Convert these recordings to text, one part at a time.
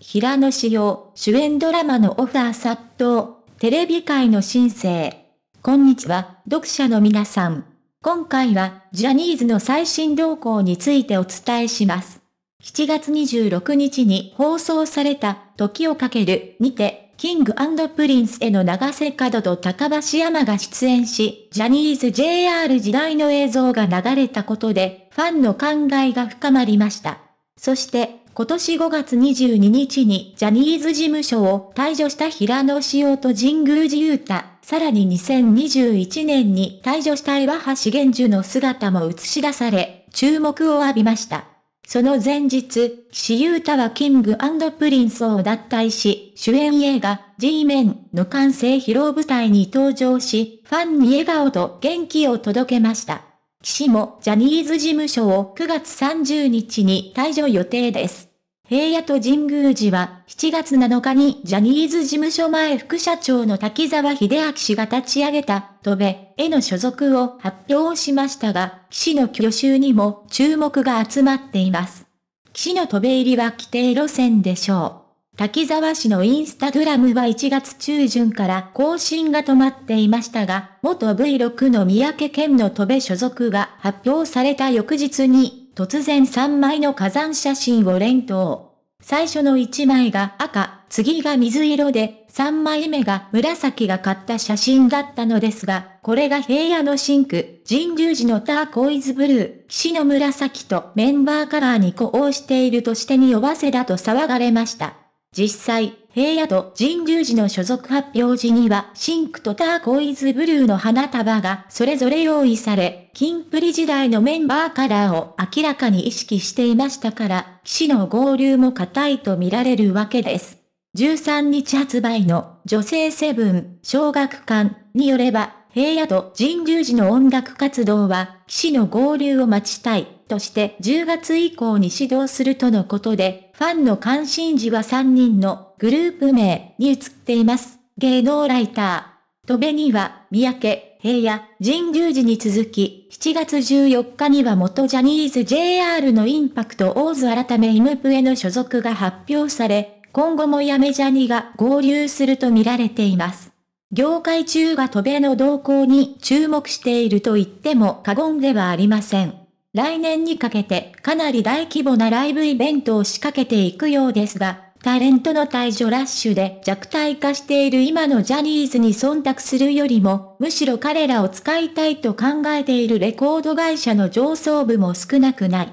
平野紫耀、主演ドラマのオファー殺到、テレビ界の新生。こんにちは、読者の皆さん。今回は、ジャニーズの最新動向についてお伝えします。7月26日に放送された、時をかける、にて、キングプリンスへの長瀬角と高橋山が出演し、ジャニーズ JR 時代の映像が流れたことで、ファンの考えが深まりました。そして、今年5月22日にジャニーズ事務所を退場した平野紫と神宮寺勇太、さらに2021年に退場した岩橋玄樹の姿も映し出され、注目を浴びました。その前日、岸優太はキングプリンスを脱退し、主演映画、G メンの完成披露舞台に登場し、ファンに笑顔と元気を届けました。岸もジャニーズ事務所を9月30日に退場予定です。平野と神宮寺は7月7日にジャニーズ事務所前副社長の滝沢秀明氏が立ち上げた戸部への所属を発表しましたが、岸の挙手にも注目が集まっています。岸の戸部入りは規定路線でしょう。滝沢氏のインスタグラムは1月中旬から更新が止まっていましたが、元 V6 の三宅県の戸部所属が発表された翌日に、突然3枚の火山写真を連投。最初の1枚が赤、次が水色で、3枚目が紫が買った写真だったのですが、これが平野のシンク、神竜寺のターコイズブルー、騎士の紫とメンバーカラーに呼応しているとしてにわせだと騒がれました。実際、平野と神竜寺の所属発表時には、シンクとターコイズブルーの花束がそれぞれ用意され、キンプリ時代のメンバーカラーを明らかに意識していましたから、騎士の合流も固いと見られるわけです。13日発売の女性セブン小学館によれば、平野と神竜寺の音楽活動は、騎士の合流を待ちたいとして10月以降に指導するとのことで、ファンの関心事は3人のグループ名に移っています。芸能ライター。戸辺には、三宅、平野、神宮寺に続き、7月14日には元ジャニーズ JR のインパクトオーズ改めイムプへの所属が発表され、今後もやめジャニが合流すると見られています。業界中が戸辺の動向に注目していると言っても過言ではありません。来年にかけてかなり大規模なライブイベントを仕掛けていくようですが、タレントの退場ラッシュで弱体化している今のジャニーズに忖度するよりも、むしろ彼らを使いたいと考えているレコード会社の上層部も少なくない。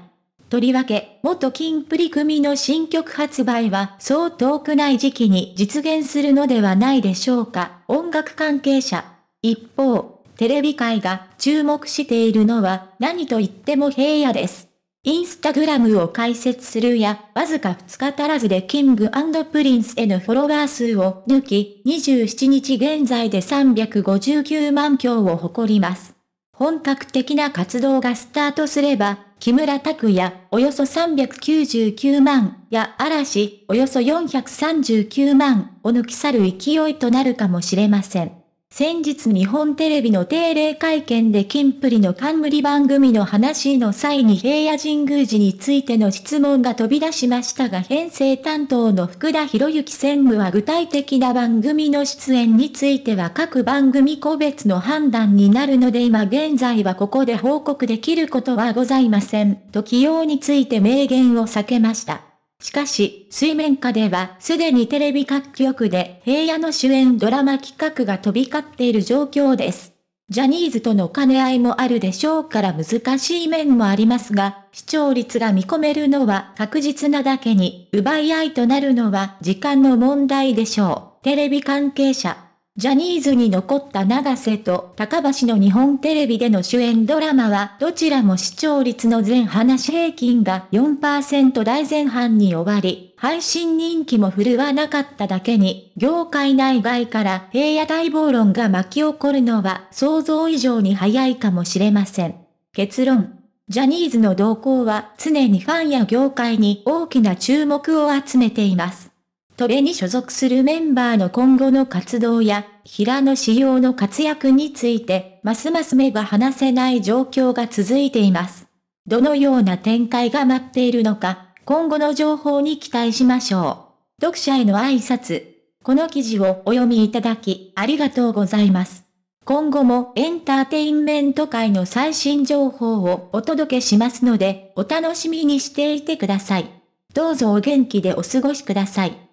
とりわけ、元金プリ組の新曲発売はそう遠くない時期に実現するのではないでしょうか、音楽関係者。一方、テレビ界が注目しているのは何と言っても平野です。インスタグラムを開設するや、わずか2日足らずでキングプリンスへのフォロワー数を抜き、27日現在で359万票を誇ります。本格的な活動がスタートすれば、木村拓也、およそ399万、や嵐、およそ439万、を抜き去る勢いとなるかもしれません。先日日本テレビの定例会見で金プリの冠番組の話の際に平野神宮寺についての質問が飛び出しましたが編成担当の福田博之専務は具体的な番組の出演については各番組個別の判断になるので今現在はここで報告できることはございませんと起用について明言を避けました。しかし、水面下ではすでにテレビ各局で平野の主演ドラマ企画が飛び交っている状況です。ジャニーズとの兼ね合いもあるでしょうから難しい面もありますが、視聴率が見込めるのは確実なだけに、奪い合いとなるのは時間の問題でしょう。テレビ関係者。ジャニーズに残った長瀬と高橋の日本テレビでの主演ドラマはどちらも視聴率の全話平均が4%台前半に終わり、配信人気も振るわなかっただけに、業界内外から平野待望論が巻き起こるのは想像以上に早いかもしれません。結論。ジャニーズの動向は常にファンや業界に大きな注目を集めています。トレに所属するメンバーの今後の活動や、平野仕様の活躍について、ますます目が離せない状況が続いています。どのような展開が待っているのか、今後の情報に期待しましょう。読者への挨拶。この記事をお読みいただき、ありがとうございます。今後もエンターテインメント界の最新情報をお届けしますので、お楽しみにしていてください。どうぞお元気でお過ごしください。